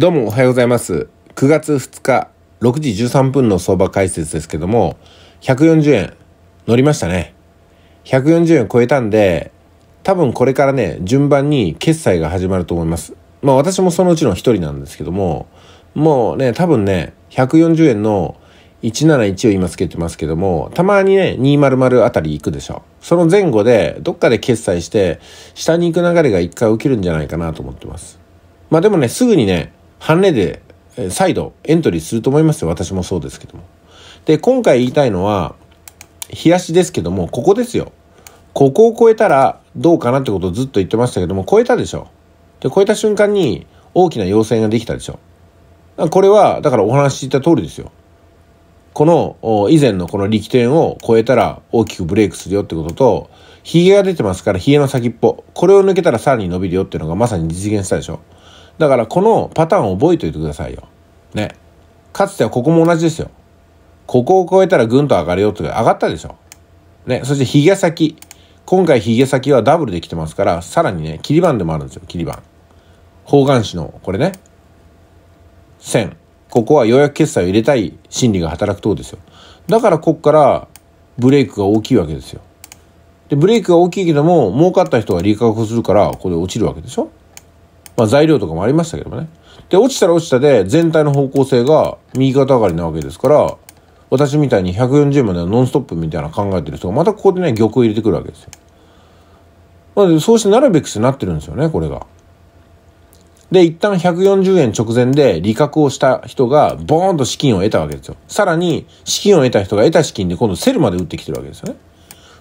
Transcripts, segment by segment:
どうもおはようございます。9月2日6時13分の相場解説ですけども、140円乗りましたね。140円超えたんで、多分これからね、順番に決済が始まると思います。まあ私もそのうちの一人なんですけども、もうね、多分ね、140円の171を今つけてますけども、たまにね、200あたり行くでしょ。その前後で、どっかで決済して、下に行く流れが一回起きるんじゃないかなと思ってます。まあでもね、すぐにね、半値で再度エントリーすると思いますよ。私もそうですけども。で、今回言いたいのは、冷やしですけども、ここですよ。ここを超えたらどうかなってことをずっと言ってましたけども、超えたでしょ。で、超えた瞬間に大きな要請ができたでしょ。これは、だからお話しした通りですよ。この、以前のこの力点を超えたら大きくブレイクするよってことと、ヒゲが出てますから、ヒゲの先っぽ。これを抜けたらさらに伸びるよっていうのがまさに実現したでしょ。だからこのパターンを覚えておいてくださいよ。ね。かつてはここも同じですよ。ここを越えたらぐんと上がるよって上がったでしょ。ね。そしてヒゲ先。今回ヒゲ先はダブルできてますから、さらにね、切り板でもあるんですよ、切り板。方眼紙の、これね。線。ここはようやく決済を入れたい心理が働くとですよ。だからこっからブレイクが大きいわけですよ。で、ブレイクが大きいけども、儲かった人は利確するから、ここで落ちるわけでしょまあ、材料とかもありましたけどもね。で、落ちたら落ちたで、全体の方向性が右肩上がりなわけですから、私みたいに140までのノンストップみたいな考えてる人が、またここでね、玉を入れてくるわけですよ。まあ、そうしてなるべくしてなってるんですよね、これが。で、一旦140円直前で利確をした人が、ボーンと資金を得たわけですよ。さらに、資金を得た人が得た資金で今度セルまで打ってきてるわけですよね。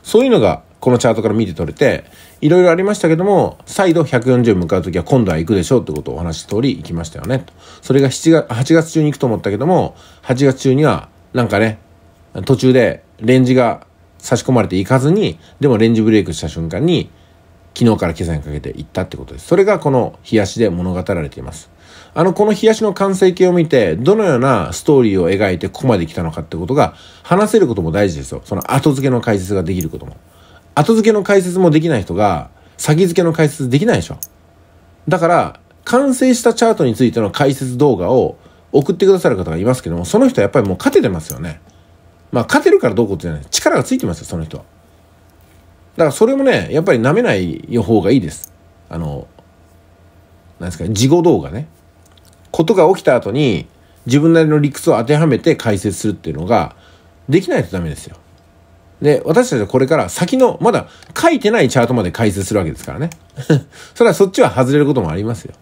そういうのがこのチャートから見て取れて、いろいろありましたけども、再度140向かうときは今度は行くでしょうってことをお話し通り行きましたよね。それが7月、8月中に行くと思ったけども、8月中にはなんかね、途中でレンジが差し込まれていかずに、でもレンジブレイクした瞬間に、昨日から今朝にかけて行ったってことです。それがこの冷やしで物語られています。あの、この冷やしの完成形を見て、どのようなストーリーを描いてここまで来たのかってことが、話せることも大事ですよ。その後付けの解説ができることも。後付けの解説もできない人が、先付けの解説できないでしょ。だから、完成したチャートについての解説動画を送ってくださる方がいますけども、その人はやっぱりもう勝ててますよね。まあ、勝てるからどうこうじゃない。力がついてますよ、その人は。だからそれもね、やっぱり舐めない方がいいです。あの、なんですか、事後動画ね。ことが起きた後に、自分なりの理屈を当てはめて解説するっていうのが、できないとダメですよ。で、私たちはこれから先の、まだ書いてないチャートまで解説するわけですからね。それはそっちは外れることもありますよ。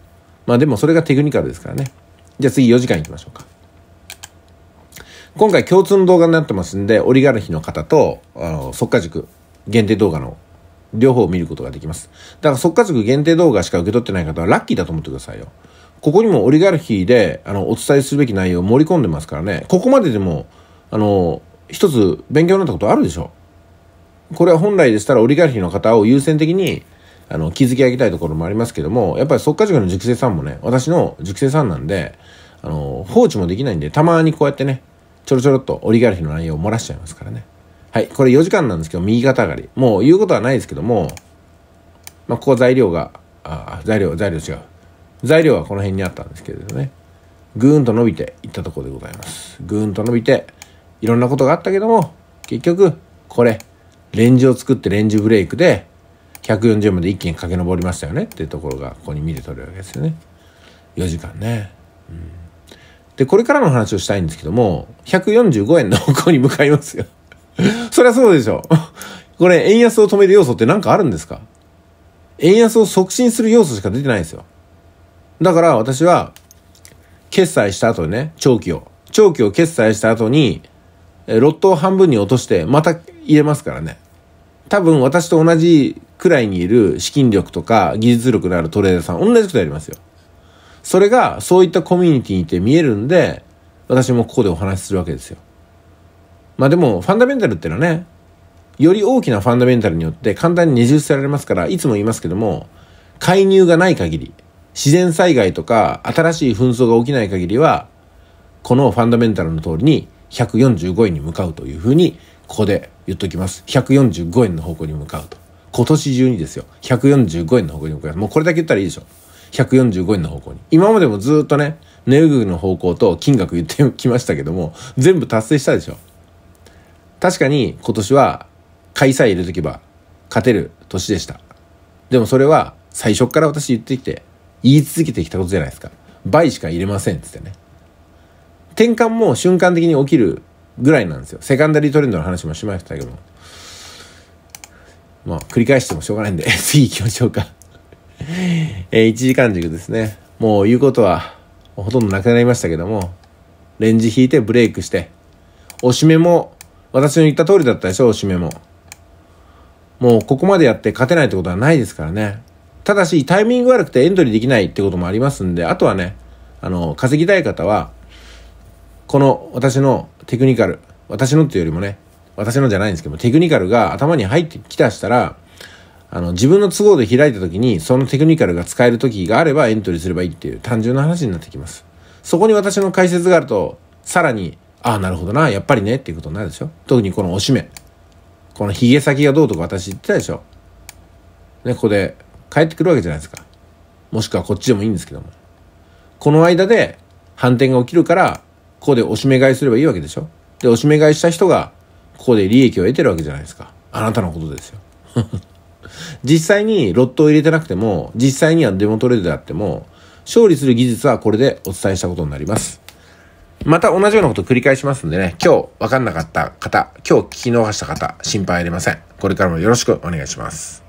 まあでもそれがテクニカルですからね。じゃあ次4時間行きましょうか。今回共通の動画になってますんで、オリガルヒの方と、あの、速価塾限定動画の両方を見ることができます。だから速価塾限定動画しか受け取ってない方はラッキーだと思ってくださいよ。ここにもオリガルヒで、あの、お伝えするべき内容を盛り込んでますからね。ここまででも、あの、一つ勉強になったことあるでしょこれは本来でしたらオリガルヒの方を優先的にあの築き上げたいところもありますけどもやっぱり即価塾の塾生さんもね私の塾生さんなんであの放置もできないんでたまにこうやってねちょろちょろっとオリガルヒの内容を漏らしちゃいますからねはいこれ4時間なんですけど右肩上がりもう言うことはないですけども、まあ、ここ材料があ材料材料違う材料はこの辺にあったんですけれどねぐーんと伸びていったところでございますぐーんと伸びていろんなことがあったけども、結局、これ、レンジを作ってレンジブレイクで、140まで一気に駆け上りましたよねっていうところが、ここに見て取れるわけですよね。4時間ね。うん、で、これからの話をしたいんですけども、145円の方向に向かいますよ。そりゃそうでしょ。これ、円安を止める要素って何かあるんですか円安を促進する要素しか出てないですよ。だから私は、決済した後にね、長期を。長期を決済した後に、ロットを半分に落としてまた入れますからね。多分私と同じくらいにいる資金力とか技術力のあるトレーダーさん同じことやりますよ。それがそういったコミュニティにて見えるんで、私もここでお話しするわけですよ。まあでも、ファンダメンタルってのはね、より大きなファンダメンタルによって簡単に伏せられますから、いつも言いますけども、介入がない限り、自然災害とか新しい紛争が起きない限りは、このファンダメンタルの通りに145円に向かうというふうに、ここで言っときます。145円の方向に向かうと。今年中にですよ。145円の方向に向かいます。もうこれだけ言ったらいいでしょ。145円の方向に。今までもずっとね、値動きの方向と金額言ってきましたけども、全部達成したでしょ。確かに今年は、開催入れとけば、勝てる年でした。でもそれは、最初から私言ってきて、言い続けてきたことじゃないですか。倍しか入れませんっつってね。転換も瞬間的に起きるぐらいなんですよ。セカンダリートレンドの話もしましたけども。まあ、繰り返してもしょうがないんで、次行きましょうかえ1時間軸ですね。もう言うことは、ほとんどなくなりましたけども、レンジ引いてブレイクして、押し目も、私の言った通りだったでしょ、押し目も。もうここまでやって勝てないってことはないですからね。ただし、タイミング悪くてエントリーできないってこともありますんで、あとはね、あの、稼ぎたい方は、この私のテクニカル、私のっていうよりもね、私のじゃないんですけど、テクニカルが頭に入ってきたしたら、あの、自分の都合で開いた時に、そのテクニカルが使える時があればエントリーすればいいっていう単純な話になってきます。そこに私の解説があると、さらに、ああ、なるほどな、やっぱりねっていうことになるでしょ。特にこのおしめ。この髭先がどうとか私言ってたでしょ。ね、ここで帰ってくるわけじゃないですか。もしくはこっちでもいいんですけども。この間で反転が起きるから、ここでおしめ買いすればいいわけでしょで、おしめ買いした人が、ここで利益を得てるわけじゃないですか。あなたのことですよ。実際にロットを入れてなくても、実際にはデモトレードであっても、勝利する技術はこれでお伝えしたことになります。また同じようなことを繰り返しますんでね、今日分かんなかった方、今日聞き逃した方、心配ありません。これからもよろしくお願いします。